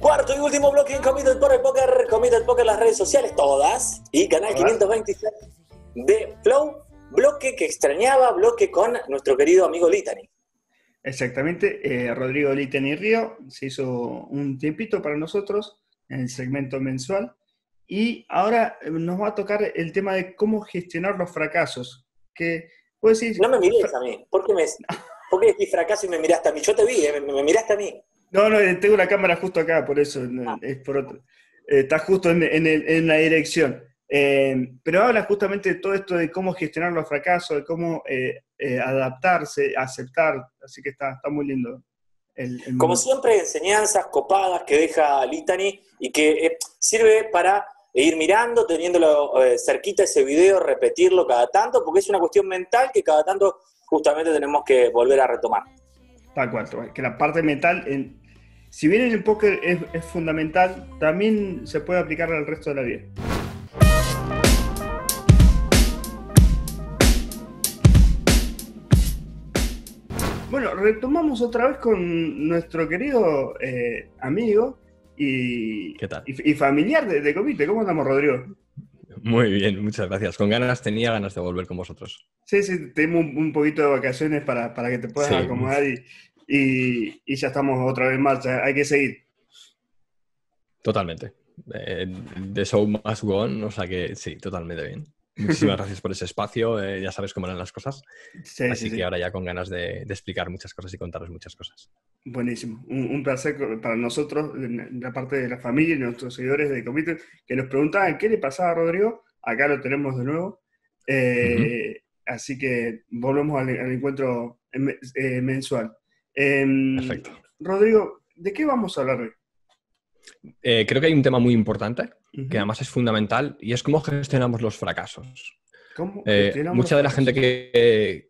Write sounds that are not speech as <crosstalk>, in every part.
Cuarto y último bloque en Comida por el Poker, el Poker las redes sociales todas y canal 526 de Flow, bloque que extrañaba, bloque con nuestro querido amigo Litany. Exactamente, eh, Rodrigo Litany Río se hizo un tiempito para nosotros en el segmento mensual y ahora eh, nos va a tocar el tema de cómo gestionar los fracasos, que pues decir... No me mires a mí, ¿por qué me... <laughs> ¿Por qué decís fracaso y me miraste a mí? Yo te vi, eh, me, miraste a mí. No, no, eh, tengo la cámara justo acá, por eso, eh, está justo en, la dirección. pero habla justamente de todo esto de cómo gestionar los fracasos, de cómo adaptarse, aceptar, así que está, está muy lindo. Como siempre, enseñanzas copadas que deja Litany y que sirve para ir mirando, teniéndolo cerquita ese video, repetirlo cada tanto, porque es una cuestión mental que cada tanto justamente tenemos que volver a retomar. Tal cual, que la parte mental, si bien en el póker es, fundamental, también se puede aplicar al resto de la vida. Bueno, retomamos otra vez con nuestro querido eh, amigo y, familiar de, de, Comite. ¿Cómo estamos, Rodrigo? Muy bien, muchas gracias. Con ganas, tenía ganas de volver con vosotros. Sí, sí, tenemos un, poquito de vacaciones para, que te puedas acomodar y, ya estamos otra vez en marcha. Hay que seguir. Totalmente. the eh, show must go o sea que sí, totalmente bien. Muchísimas <laughs> gracias por ese espacio, eh, ya sabes cómo eran las cosas. Así que ahora ya con ganas de, explicar muchas cosas y contaros muchas cosas. Buenísimo, un, placer para nosotros, la parte de la familia y nuestros seguidores de Comité, que nos preguntaban qué le pasaba a Rodrigo, acá lo tenemos de nuevo. Eh, así que volvemos al, encuentro eh, mensual. Em, Perfecto. Rodrigo, ¿de qué vamos a hablar hoy? creo que hay un tema muy importante que además es fundamental, y es cómo gestionamos los fracasos. Eh, mucha de la gente que,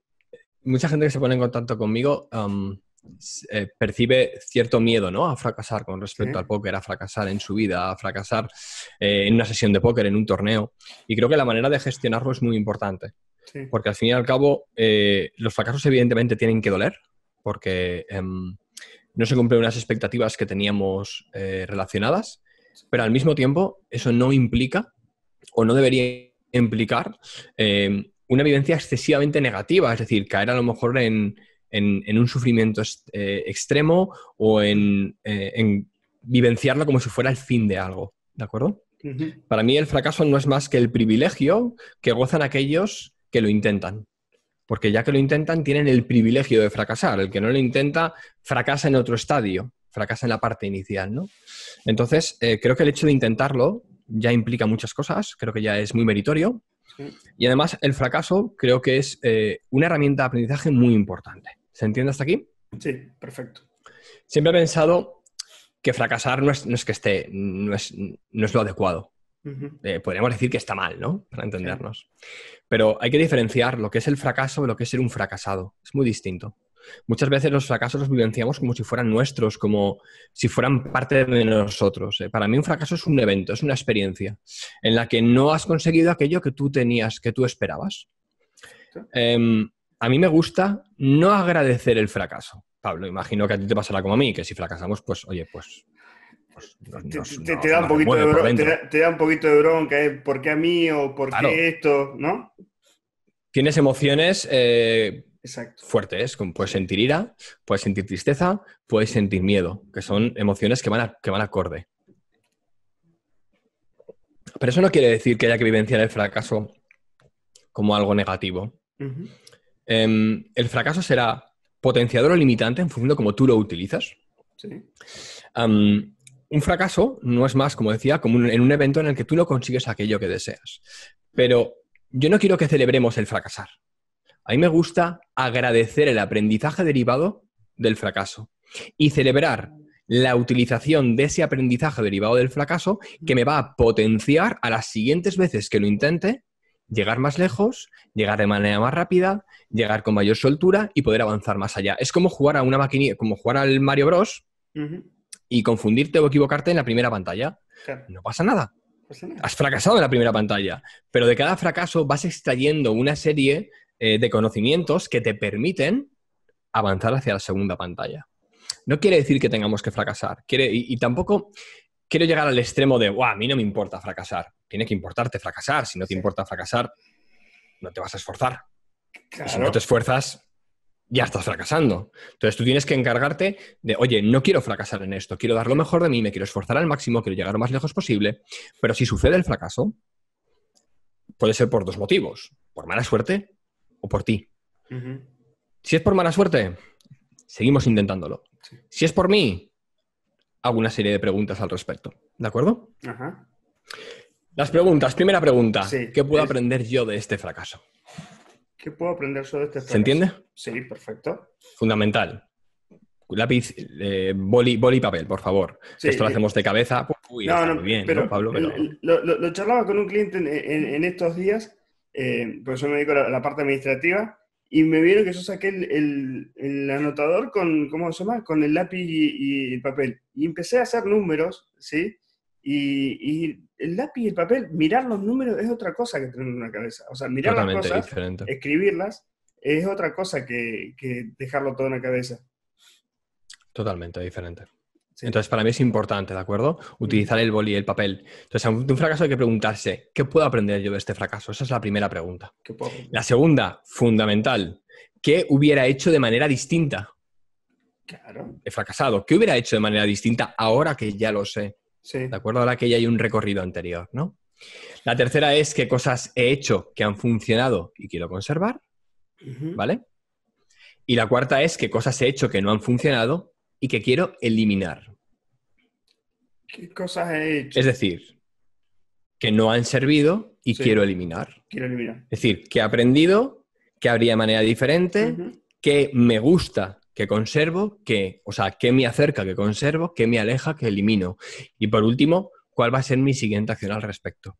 mucha gente que se pone en contacto conmigo eh, percibe cierto miedo ¿no? a fracasar con respecto al póker, a fracasar en su vida, a fracasar eh, en una sesión de póker, en un torneo. Y creo que la manera de gestionarlo es muy importante. Porque al fin y al cabo, los fracasos evidentemente tienen que doler, porque em, no se cumplen unas expectativas que teníamos relacionadas, pero al mismo tiempo, eso no implica o no debería implicar eh, una vivencia excesivamente negativa, es decir, caer a lo mejor en, un sufrimiento eh, extremo o eh, en, vivenciarlo como si fuera el fin de algo, ¿de acuerdo? Para mí el fracaso no es más que el privilegio que gozan aquellos que lo intentan, porque ya que lo intentan tienen el privilegio de fracasar, el que no lo intenta fracasa en otro estadio, fracasa en la parte inicial, ¿no? Entonces, eh, creo que el hecho de intentarlo ya implica muchas cosas, creo que ya es muy meritorio. Y además, el fracaso creo que es eh, una herramienta de aprendizaje muy importante. ¿Se entiende hasta aquí? Sí, perfecto. Siempre he pensado que fracasar no es, que esté, no es, lo adecuado. Eh, podríamos decir que está mal, ¿no? Para entendernos. Pero hay que diferenciar lo que es el fracaso de lo que es ser un fracasado. Es muy distinto. Muchas veces los fracasos los vivenciamos como si fueran nuestros, como si fueran parte de nosotros. ¿eh? Para mí un fracaso es un evento, es una experiencia en la que no has conseguido aquello que tú tenías, que tú esperabas. Em, a mí me gusta no agradecer el fracaso. Pablo, imagino que a ti te pasará como a mí, que si fracasamos, pues oye, pues te, da un poquito de bronca, ¿eh? ¿por qué a mí o por qué esto? ¿no? Tienes emociones eh, Exacto. ¿eh? es, Puedes sentir ira, puedes sentir tristeza, puedes sentir miedo, que son emociones que van, que van acorde. Pero eso no quiere decir que haya que vivenciar el fracaso como algo negativo. Em, el fracaso será potenciador o limitante en función de cómo tú lo utilizas. un fracaso no es más, como decía, como en un evento en el que tú no consigues aquello que deseas. Pero yo no quiero que celebremos el fracasar. A mí me gusta agradecer el aprendizaje derivado del fracaso y celebrar la utilización de ese aprendizaje derivado del fracaso que me va a potenciar a las siguientes veces que lo intente llegar más lejos, llegar de manera más rápida, llegar con mayor soltura y poder avanzar más allá. Es como jugar a una maquinilla, como jugar al Mario Bros. y confundirte o equivocarte en la primera pantalla. No pasa nada. Has fracasado en la primera pantalla, pero de cada fracaso vas extrayendo una serie eh, de conocimientos que te permiten avanzar hacia la segunda pantalla. No quiere decir que tengamos que fracasar. Quiere, y, tampoco quiero llegar al extremo de, wow, a mí no me importa fracasar. Tiene que importarte fracasar. Si no te importa fracasar, no te vas a esforzar. Si no te esfuerzas, ya estás fracasando. Entonces tú tienes que encargarte de, oye, no quiero fracasar en esto, quiero dar lo mejor de mí, me quiero esforzar al máximo, quiero llegar lo más lejos posible. Pero si sucede el fracaso, puede ser por dos motivos. Por mala suerte o por ti. Si es por mala suerte, seguimos intentándolo. Si es por mí, hago una serie de preguntas al respecto. ¿De acuerdo? Ajá. Las preguntas. Primera pregunta. ¿Qué puedo aprender yo de este fracaso? ¿Qué puedo aprender yo de este fracaso? ¿Se entiende? Sí, perfecto. Fundamental. Lápiz, eh, boli, boli, papel, por favor. esto lo hacemos de cabeza. Pues, uy, no, no, muy bien, pero, ¿no, Pablo? Lo, charlaba con un cliente en estos días eh, pues yo me dedico a la, parte administrativa, y me vieron que yo saqué el, anotador con, ¿cómo se llama? Con el lápiz y, el papel. Y empecé a hacer números, ¿sí? Y, el lápiz y el papel, mirar los números es otra cosa que tener en la cabeza. O sea, mirar las cosas, escribirlas, es otra cosa que, que dejarlo todo en la cabeza. Totalmente diferente. Entonces, para mí es importante, ¿de acuerdo? Utilizar el boli y el papel. Entonces, ante un fracaso hay que preguntarse, ¿qué puedo aprender yo de este fracaso? Esa es la primera pregunta. La segunda, fundamental, ¿qué hubiera hecho de manera distinta? Claro. He fracasado. ¿Qué hubiera hecho de manera distinta ahora que ya lo sé? Sí. ¿De acuerdo? Ahora que ya hay un recorrido anterior, ¿no? La tercera es qué cosas he hecho que han funcionado y quiero conservar, ¿vale? Y la cuarta es qué cosas he hecho que no han funcionado y que quiero eliminar. ¿Qué cosas he hecho? Es decir, que no han servido y quiero eliminar. Quiero eliminar. Es decir, que he aprendido, que habría manera diferente, que me gusta, que conservo, que, o sea, que me acerca, que conservo, que me aleja, que elimino. Y por último, ¿cuál va a ser mi siguiente acción al respecto?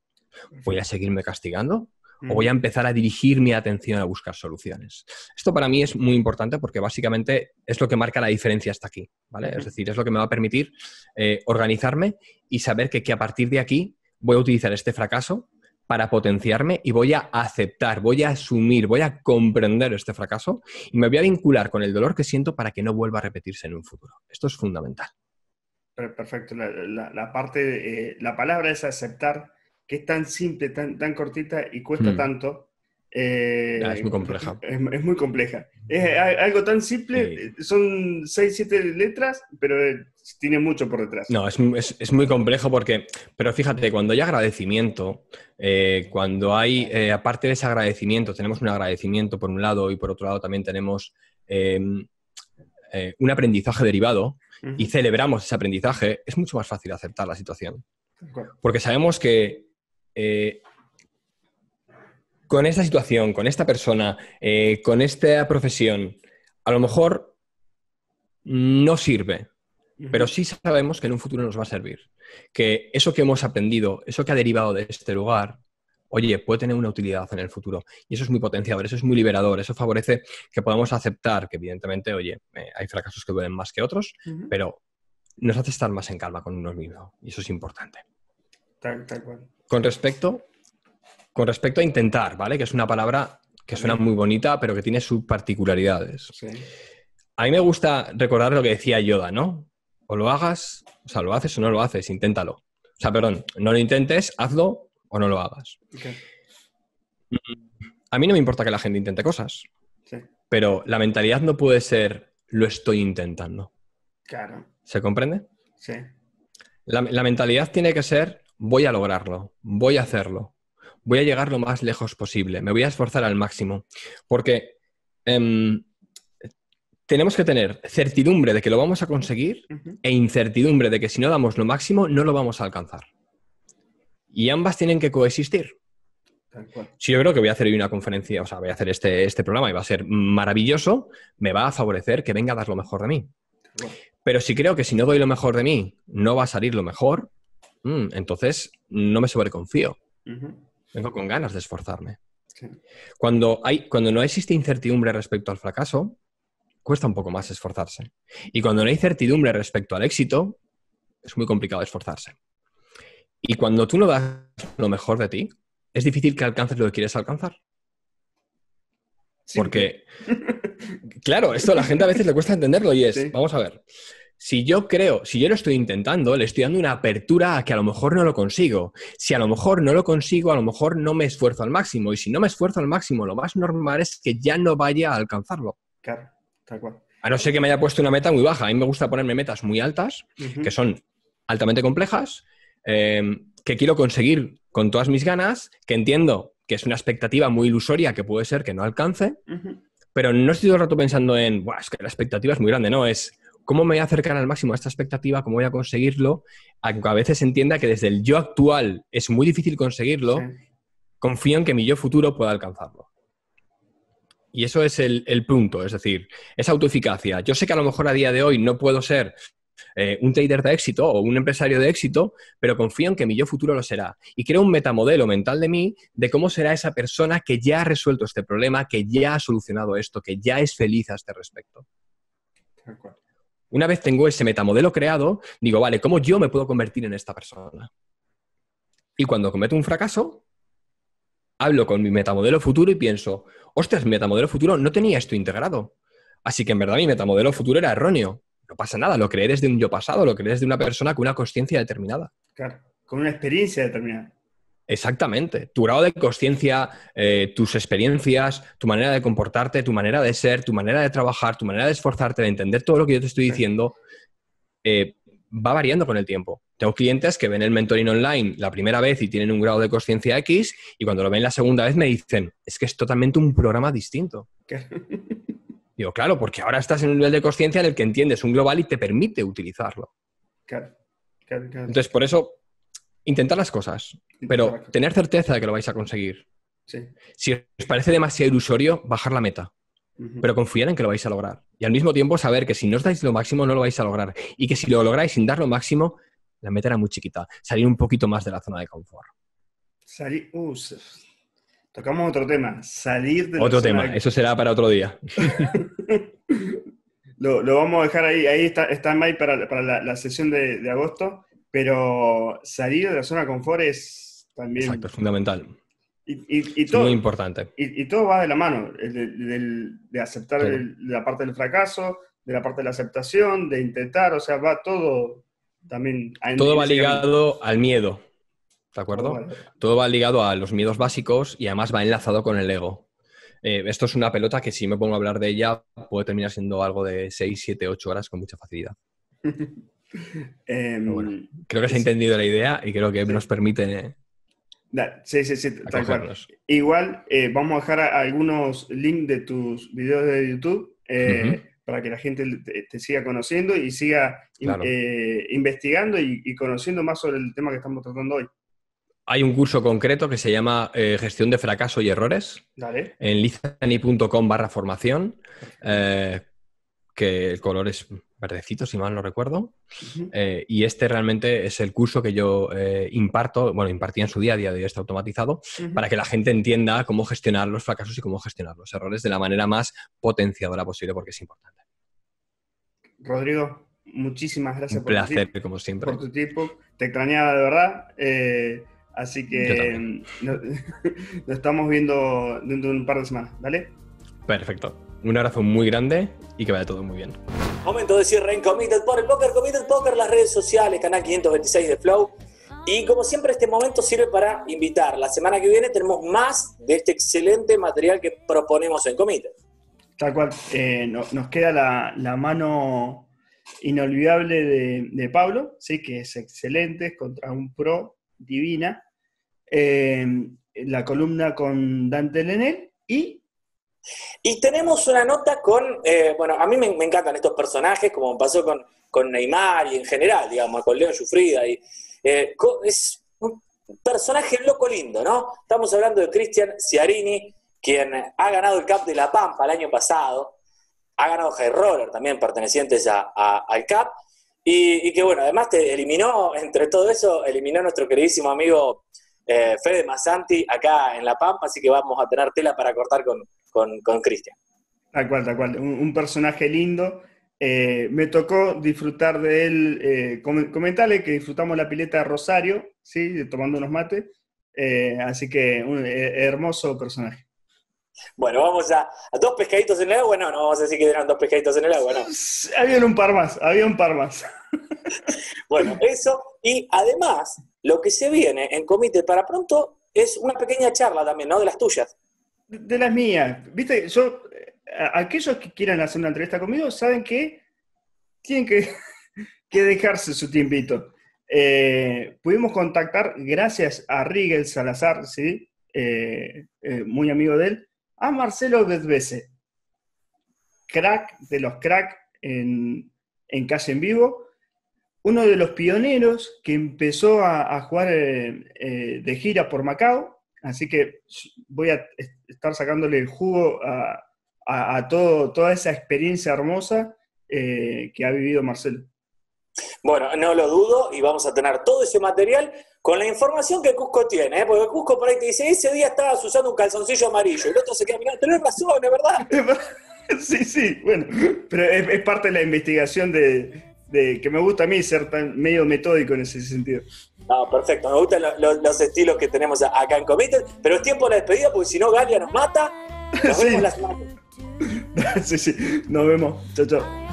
¿Voy a seguirme castigando? o voy a empezar a dirigir mi atención a buscar soluciones. Esto para mí es muy importante porque básicamente es lo que marca la diferencia hasta aquí, ¿vale? Es decir, es lo que me va a permitir eh, organizarme y saber que, a partir de aquí voy a utilizar este fracaso para potenciarme y voy a aceptar, voy a asumir, voy a comprender este fracaso y me voy a vincular con el dolor que siento para que no vuelva a repetirse en un futuro. Esto es fundamental. Perfecto. La, parte, eh, la palabra es aceptar que es tan simple, tan, tan cortita y cuesta hmm. tanto. Eh, ah, es muy compleja. Es, muy compleja. Es algo tan simple, eh, son 6, 7 letras, pero eh, tiene mucho por detrás. No, es, muy complejo porque, pero fíjate, cuando hay agradecimiento, cuando hay, aparte de ese agradecimiento, tenemos un agradecimiento por un lado y por otro lado también tenemos em, un aprendizaje derivado y celebramos ese aprendizaje, es mucho más fácil aceptar la situación. Porque sabemos que eh, con esta situación, con esta persona, eh, con esta profesión, a lo mejor no sirve, pero sí sabemos que en un futuro nos va a servir. Que eso que hemos aprendido, eso que ha derivado de este lugar, oye, puede tener una utilidad en el futuro. Y eso es muy potenciador, eso es muy liberador, eso favorece que podamos aceptar que evidentemente, oye, eh, hay fracasos que duelen más que otros, pero nos hace estar más en calma con uno mismo. Y eso es importante. tal cual. Con respecto, con respecto a intentar, ¿vale? Que es una palabra que suena muy bonita, pero que tiene sus particularidades. A mí me gusta recordar lo que decía Yoda, ¿no? O lo hagas, o sea, lo haces o no lo haces, inténtalo. O sea, perdón, no lo intentes, hazlo o no lo hagas. A mí no me importa que la gente intente cosas, pero la mentalidad no puede ser lo estoy intentando. Claro. ¿Se comprende? Sí. La, la mentalidad tiene que ser voy a lograrlo, voy a hacerlo, voy a llegar lo más lejos posible, me voy a esforzar al máximo, porque em, tenemos que tener certidumbre de que lo vamos a conseguir e incertidumbre de que si no damos lo máximo no lo vamos a alcanzar. Y ambas tienen que coexistir. si yo creo que voy a hacer hoy una conferencia, o sea, voy a hacer este, este programa y va a ser maravilloso, me va a favorecer que venga a dar lo mejor de mí. Pero si creo que si no doy lo mejor de mí, no va a salir lo mejor, Mm, entonces no me sobreconfío. confío. Vengo con ganas de esforzarme. Cuando, hay, cuando no existe incertidumbre respecto al fracaso, cuesta un poco más esforzarse. Y cuando no hay certidumbre respecto al éxito, es muy complicado esforzarse. Y cuando tú no das lo mejor de ti, es difícil que alcances lo que quieres alcanzar. Porque, <laughs> claro, esto a la gente a veces le cuesta entenderlo y es, vamos a ver, si yo creo, si yo lo estoy intentando, le estoy dando una apertura a que a lo mejor no lo consigo. Si a lo mejor no lo consigo, a lo mejor no me esfuerzo al máximo. Y si no me esfuerzo al máximo, lo más normal es que ya no vaya a alcanzarlo. Claro, tal cual. A no ser que me haya puesto una meta muy baja. A mí me gusta ponerme metas muy altas, que son altamente complejas, eh, que quiero conseguir con todas mis ganas, que entiendo que es una expectativa muy ilusoria que puede ser que no alcance, pero no estoy todo el rato pensando en, Buah, es que la expectativa es muy grande, no, es, ¿Cómo me voy a acercar al máximo a esta expectativa? ¿Cómo voy a conseguirlo? Aunque a veces entienda que desde el yo actual es muy difícil conseguirlo, confío en que mi yo futuro pueda alcanzarlo. Y eso es el, punto, es decir, esa autoeficacia. Yo sé que a lo mejor a día de hoy no puedo ser eh, un trader de éxito o un empresario de éxito, pero confío en que mi yo futuro lo será. Y creo un metamodelo mental de mí de cómo será esa persona que ya ha resuelto este problema, que ya ha solucionado esto, que ya es feliz a este respecto. De acuerdo. Una vez tengo ese metamodelo creado, digo, vale, ¿cómo yo me puedo convertir en esta persona? Y cuando cometo un fracaso, hablo con mi metamodelo futuro y pienso, ostras, mi metamodelo futuro no tenía esto integrado. Así que en verdad mi metamodelo futuro era erróneo. No pasa nada, lo creé desde un yo pasado, lo creé desde una persona con una conciencia determinada. Claro, con una experiencia determinada. Exactamente. Tu grado de conciencia, eh, tus experiencias, tu manera de comportarte, tu manera de ser, tu manera de trabajar, tu manera de esforzarte, de entender todo lo que yo te estoy diciendo, eh, va variando con el tiempo. Tengo clientes que ven el mentoring online la primera vez y tienen un grado de conciencia X y cuando lo ven la segunda vez me dicen, es que es totalmente un programa distinto. <laughs> Digo, claro, porque ahora estás en un nivel de conciencia en el que entiendes un global y te permite utilizarlo. claro. Entonces, por eso intentar las cosas, pero tener certeza de que lo vais a conseguir. Si os parece demasiado ilusorio, bajar la meta, pero confiar en que lo vais a lograr. Y al mismo tiempo saber que si no os dais lo máximo, no lo vais a lograr. Y que si lo lográis sin dar lo máximo, la meta era muy chiquita. Salir un poquito más de la zona de confort. Salir. Uh, tocamos otro tema. Salir de Otro tema. de... Eso será para otro día. <laughs> lo, vamos a dejar ahí. Ahí está, está en para, la, sesión de agosto. Pero salir de la zona de confort es también... fundamental. Y, todo, Muy importante. Y, todo va de la mano, de, aceptar la parte del fracaso, de la parte de la aceptación, de intentar, o sea, va todo también... A todo va ligado al miedo, ¿de acuerdo? Todo, va ligado a los miedos básicos y además va enlazado con el ego. Eh, esto es una pelota que si me pongo a hablar de ella puede terminar siendo algo de 6, 7, 8 horas con mucha facilidad. <laughs> Em, bueno creo que se ha entendido la idea y creo que nos permite... sí, sí, sí, tal cual. Igual eh, vamos a dejar algunos links de tus videos de YouTube eh, para que la gente te, siga conociendo y siga eh, investigando y, conociendo más sobre el tema que estamos tratando hoy. Hay un curso concreto que se llama Gestión de Fracaso y Errores Dale. en lizani.com barra formación, que el color es verdecito, si mal no recuerdo. Eh, y este realmente es el curso que yo eh, imparto, bueno, impartí en su día a día de hoy está automatizado, para que la gente entienda cómo gestionar los fracasos y cómo gestionar los errores de la manera más potenciadora posible, porque es importante. Rodrigo, muchísimas gracias por tu tiempo, como siempre. Por tu tiempo, te extrañaba de verdad. Eh, así que <laughs> nos, estamos viendo dentro de un par de semanas, ¿vale? Perfecto. Un abrazo muy grande y que vaya todo muy bien. Momento de cierre en Committed por el Poker, Committed Poker, las redes sociales, canal 526 de Flow. Y ah. como siempre, este momento sirve para invitar. La semana que viene tenemos más de este excelente material que proponemos en Committed. Tal cual, eh, nos queda la, mano inolvidable de, Pablo, ¿sí? que es excelente, es contra un pro divina. Eh, la columna con Dante Lenel y y tenemos una nota con, eh, bueno, a mí me, encantan estos personajes, como pasó con, Neymar y en general, digamos, con León Sufrida Y, eh, es un personaje loco lindo, ¿no? Estamos hablando de Cristian Ciarini, quien ha ganado el Cup de La Pampa el año pasado, ha ganado High Roller también, pertenecientes al Cup, y, que bueno, además te eliminó, entre todo eso, eliminó a nuestro queridísimo amigo eh, Fede Masanti acá en La Pampa, así que vamos a tener tela para cortar con, con Cristian. tal tal cual. Un, personaje lindo. Eh, me tocó disfrutar de él. Eh, comentale que disfrutamos la pileta de Rosario, ¿sí? tomando unos mates. Eh, así que un hermoso personaje. Bueno, vamos a, dos pescaditos en el agua. No, no vamos a decir que eran dos pescaditos en el agua, no. <laughs> Había un par más, había un par más. <laughs> bueno, eso. Y además, lo que se viene en Comité para pronto es una pequeña charla también, ¿no? De las tuyas de las mías. Viste, yo, eh, aquellos que quieran hacer una entrevista conmigo saben que tienen que, <laughs> dejarse su tiempito. Eh, pudimos contactar, gracias a Rigel Salazar, ¿sí? Eh, muy amigo de él, a Marcelo Bedbese, crack de los crack en, Calle en Vivo, uno de los pioneros que empezó a jugar de gira por Macao, Así que voy a estar sacándole el jugo a, todo, toda esa experiencia hermosa eh, que ha vivido Marcelo. Bueno, no lo dudo y vamos a tener todo ese material con la información que Cusco tiene, ¿eh? porque Cusco por ahí te dice, ese día estabas usando un calzoncillo amarillo, el otro se queda mirando, tenés razón, es verdad. <laughs> Sí, sí, bueno, pero es parte de la investigación de, que me gusta a mí ser tan medio metódico en ese sentido. No, perfecto. Me gustan los, estilos que tenemos acá en Comité, pero es tiempo de la despedida porque si no Galia nos mata. Nos vemos <laughs> sí. <laughs> sí, sí. Nos vemos. Chao, chao.